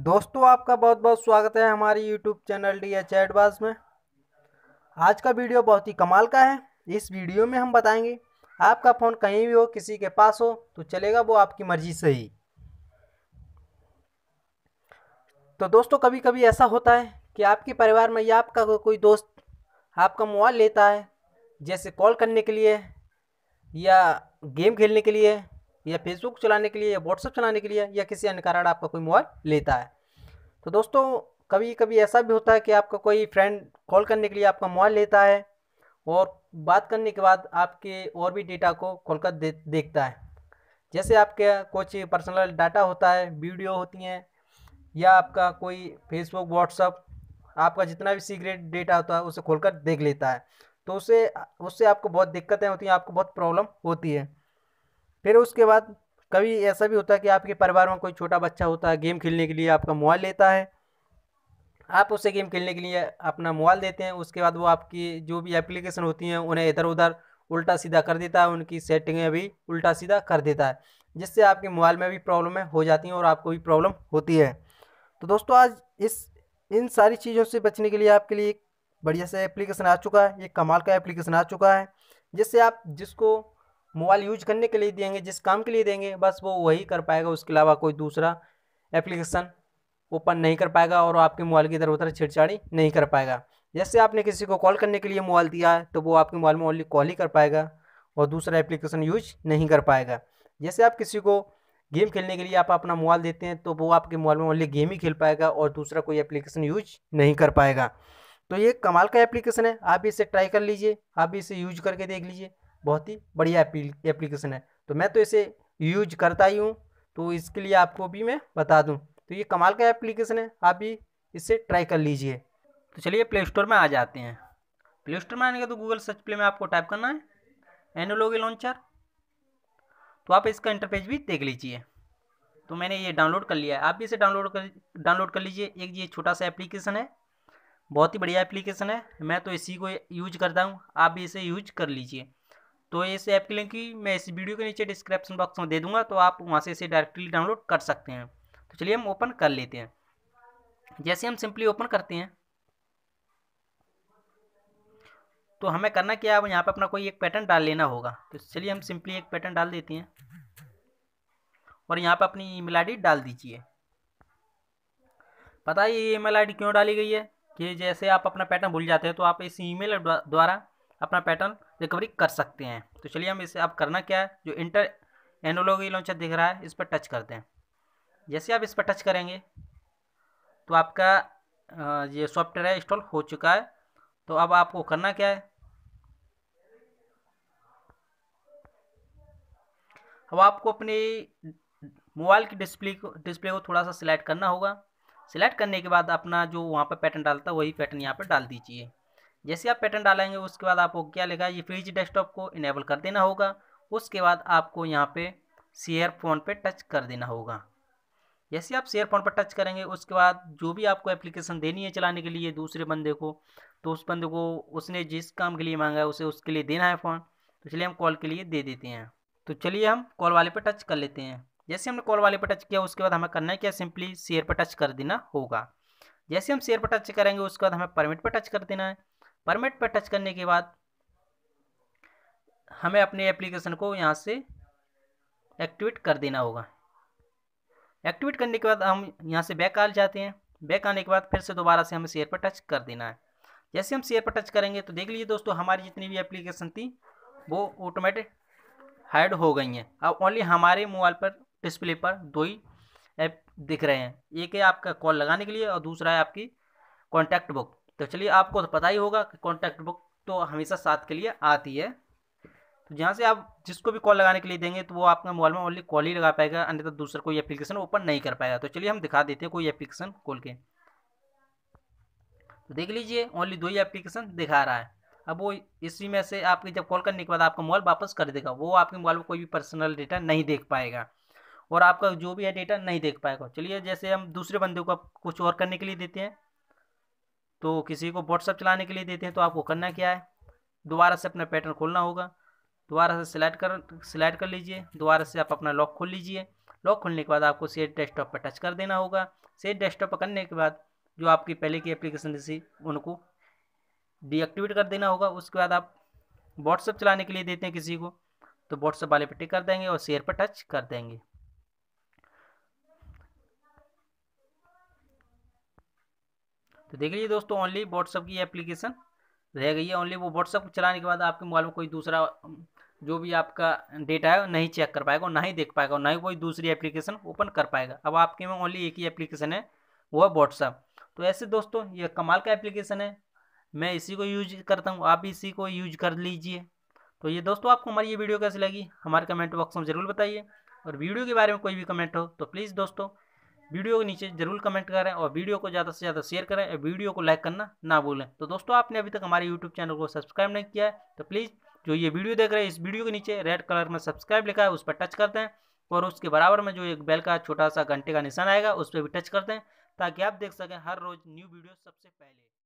दोस्तों आपका बहुत बहुत स्वागत है हमारे YouTube चैनल डी एच एडवास में आज का वीडियो बहुत ही कमाल का है इस वीडियो में हम बताएंगे आपका फ़ोन कहीं भी हो किसी के पास हो तो चलेगा वो आपकी मर्ज़ी से ही तो दोस्तों कभी कभी ऐसा होता है कि आपके परिवार में या आपका कोई दोस्त आपका मोबाइल लेता है जैसे कॉल करने के लिए या गेम खेलने के लिए या फेसबुक चलाने के लिए या व्हाट्सअप चलाने के लिए या किसी अन्य कारण आपका कोई मोबाइल लेता है तो दोस्तों कभी कभी ऐसा भी होता है कि आपका कोई फ्रेंड कॉल करने के लिए आपका मोबाइल लेता है और बात करने के बाद आपके और भी डेटा को खोलकर दे, देखता है जैसे आपके कुछ पर्सनल डाटा होता है वीडियो होती हैं या आपका कोई फेसबुक व्हाट्सअप आपका जितना भी सीक्रेट डेटा होता है उसे खोलकर देख लेता है तो उसे उससे आपको बहुत दिक्कतें होती हैं आपको बहुत प्रॉब्लम होती है फिर उसके बाद कभी ऐसा भी होता है कि आपके परिवार में कोई छोटा बच्चा होता है गेम खेलने के लिए आपका मोबाइल लेता है आप उसे गेम खेलने के लिए अपना मोबाइल देते हैं उसके बाद वो आपकी जो भी एप्लीकेशन होती हैं उन्हें इधर उधर उल्टा सीधा कर देता है उनकी सेटिंगें भी उल्टा सीधा कर देता है जिससे आपके मोबाइल में भी प्रॉब्लमें हो जाती हैं और आपको भी प्रॉब्लम होती है तो दोस्तों आज इस इन सारी चीज़ों से बचने के लिए आपके लिए बढ़िया सा एप्लीकेशन आ चुका है ये कमाल का एप्लीकेशन आ चुका है जिससे आप जिसको मोबाइल यूज करने के लिए देंगे जिस काम के लिए देंगे बस वो वही कर पाएगा उसके अलावा कोई दूसरा एप्लीकेशन ओपन नहीं कर पाएगा और आपके मोबाइल की इधर उधर छेड़छाड़ी नहीं कर पाएगा जैसे आपने किसी को कॉल करने के लिए मोबाइल दिया है तो वो आपके मोबाइल में ओनली कॉल ही कर पाएगा और दूसरा एप्लीकेशन यूज नहीं कर पाएगा जैसे आप किसी को गेम खेलने के लिए आप अपना मोबाइल देते हैं तो वो आपके मोबाइल में ओनली गेम ही खेल पाएगा और दूसरा कोई एप्लीकेशन यूज नहीं कर पाएगा तो ये कमाल का एप्लीकेशन है आप इसे ट्राई कर लीजिए आप इसे यूज करके देख लीजिए बहुत ही बढ़िया एप्लीकेशन है तो मैं तो इसे यूज करता ही हूँ तो इसके लिए आपको भी मैं बता दूँ तो ये कमाल का एप्लीकेशन है आप भी इसे ट्राई कर लीजिए तो चलिए प्ले स्टोर में आ जाते हैं प्ले स्टोर में आने का तो गूगल सर्च प्ले में आपको टाइप करना है एनोलॉगी लॉन्चर तो आप इसका इंटरफेस भी देख लीजिए तो मैंने ये डाउनलोड कर लिया है आप भी इसे डाउनलोड कर डाउनलोड कर लीजिए एक ये छोटा सा एप्लीकेशन है बहुत ही बढ़िया एप्लीकेशन है मैं तो इसी को यूज करता हूँ आप भी इसे यूज कर लीजिए तो इस ऐप की लिंक मैं इस वीडियो के नीचे डिस्क्रिप्शन बॉक्स में दे दूंगा तो आप वहाँ से इसे डायरेक्टली डाउनलोड कर सकते हैं तो चलिए हम ओपन कर लेते हैं जैसे हम सिंपली ओपन करते हैं तो हमें करना क्या है यहाँ पर अपना कोई एक पैटर्न डाल लेना होगा तो चलिए हम सिंपली एक पैटर्न डाल देते हैं और यहाँ पर अपनी ईमेल आईडी डाल दीजिए पता है ये ईमेल आईडी क्यों डाली गई है कि जैसे आप अपना पैटर्न भूल जाते हैं तो आप इस ईमेल द्वारा अपना पैटर्न रिकवरी कर सकते हैं तो चलिए हम इसे अब करना क्या है जो इंटर एनोलॉगी लॉन्चर दिख रहा है इस पर टच करते हैं जैसे आप इस पर टच करेंगे तो आपका ये सॉफ्टवेयर इंस्टॉल हो चुका है तो अब आपको करना क्या है अब आपको अपने मोबाइल की डिस्प्ले को डिस्प्ले को थोड़ा सा सिलेक्ट करना होगा सिलेक्ट करने के बाद अपना जो वहाँ पर पैटर्न डालता है वही पैटर्न यहाँ पर डाल दीजिए जैसे आप पैटर्न डालेंगे उसके बाद आपको क्या लिखा है ये फ्रिज डेस्कटॉप को इनेबल कर देना होगा उसके बाद आपको यहाँ पे शेयर फोन पे टच कर देना होगा जैसे आप शेयर फोन पर टच करेंगे उसके बाद जो भी आपको एप्लीकेशन देनी है चलाने के लिए दूसरे बंदे को तो उस बंदे को उसने जिस काम के लिए मांगा है उसे उसके लिए देना है फ़ोन तो चलिए हम कॉल के लिए दे देते हैं तो चलिए हम कॉल वाले पर टच कर लेते हैं जैसे हमने कॉल वाले पर टच किया उसके बाद हमें करना है क्या सिंपली शेयर पर टच कर देना होगा जैसे हम शेयर पर टच करेंगे उसके बाद हमें परमिट पर टच कर देना है परमिट पर टच करने के बाद हमें अपने एप्लीकेशन को यहाँ से एक्टिवेट कर देना होगा एक्टिवेट करने के बाद हम यहाँ से बैक आ जाते हैं बैक आने के बाद फिर से दोबारा से हमें शेयर पर टच कर देना है जैसे हम शेयर पर टच करेंगे तो देख लीजिए दोस्तों हमारी जितनी भी एप्लीकेशन थी वो ऑटोमेटिक हाइड हो गई हैं अब ओनली हमारे मोबाइल पर डिस्प्ले पर दो ही ऐप दिख रहे हैं एक है आपका कॉल लगाने के लिए और दूसरा है आपकी कॉन्टैक्ट बुक तो चलिए आपको तो पता ही होगा कि कॉन्टैक्ट बुक तो हमेशा साथ के लिए आती है तो जहाँ से आप जिसको भी कॉल लगाने के लिए देंगे तो वो आपका मोबाइल में ओनली कॉल ही लगा पाएगा अन्यथा दूसरा कोई एप्लीकेशन ओपन नहीं कर पाएगा तो चलिए हम दिखा देते हैं कोई एप्लीकेशन खोल के तो देख लीजिए ओनली दो ही एप्लीकेशन दिखा रहा है अब वो इसी में से आपके जब कॉल करने के बाद आपका मोबाइल वापस कर देगा वो आपके मोबाइल में कोई भी पर्सनल डेटा नहीं देख पाएगा और आपका जो भी है डेटा नहीं देख पाएगा चलिए जैसे हम दूसरे बंदे को कुछ और करने के लिए देते हैं तो किसी को व्हाट्सअप चलाने के लिए देते हैं तो आपको करना क्या है दोबारा से अपना पैटर्न खोलना होगा दोबारा से सिलेक्ट कर सिलेक्ट कर लीजिए दोबारा से आप अपना लॉक खोल लीजिए लॉक खोलने के बाद आपको सेट डेस्कटॉप पर टच कर देना होगा सेट डेस्कटॉप पर करने के बाद जो आपकी पहले की एप्लीकेशन थी उनको डीएक्टिवेट कर देना होगा उसके बाद आप व्हाट्सअप चलाने के लिए देते हैं किसी को तो व्हाट्सअप वाले पर टिक कर देंगे और शेयर पर टच कर देंगे तो देख लीजिए दोस्तों ओनली व्हाट्सअप की एप्लीकेशन रह गई है ओनली वो व्हाट्सअप चलाने के बाद आपके मोबाइल में कोई दूसरा जो भी आपका डेटा है वो नहीं चेक कर पाएगा ना ही देख पाएगा ना ही कोई दूसरी एप्लीकेशन ओपन कर पाएगा अब आपके में ओनली एक ही एप्लीकेशन है वो है व्हाट्सअप तो ऐसे दोस्तों ये कमाल का एप्लीकेशन है मैं इसी को यूज करता हूँ आप इसी को यूज कर लीजिए तो ये दोस्तों आपको हमारी ये वीडियो कैसी लगी हमारे कमेंट बॉक्स में ज़रूर बताइए और वीडियो के बारे में कोई भी कमेंट हो तो प्लीज़ दोस्तों वीडियो के नीचे जरूर कमेंट करें और वीडियो को ज़्यादा से ज़्यादा शेयर करें और वीडियो को लाइक करना ना भूलें तो दोस्तों आपने अभी तक हमारे यूट्यूब चैनल को सब्सक्राइब नहीं किया है तो प्लीज़ जो ये वीडियो देख रहे हैं इस वीडियो के नीचे रेड कलर में सब्सक्राइब लिखा है उस पर टच करते हैं और उसके बराबर में जो एक बेल का छोटा सा घंटे का निशान आएगा उस पर भी टच करते हैं ताकि आप देख सकें हर रोज़ न्यू वीडियो सबसे पहले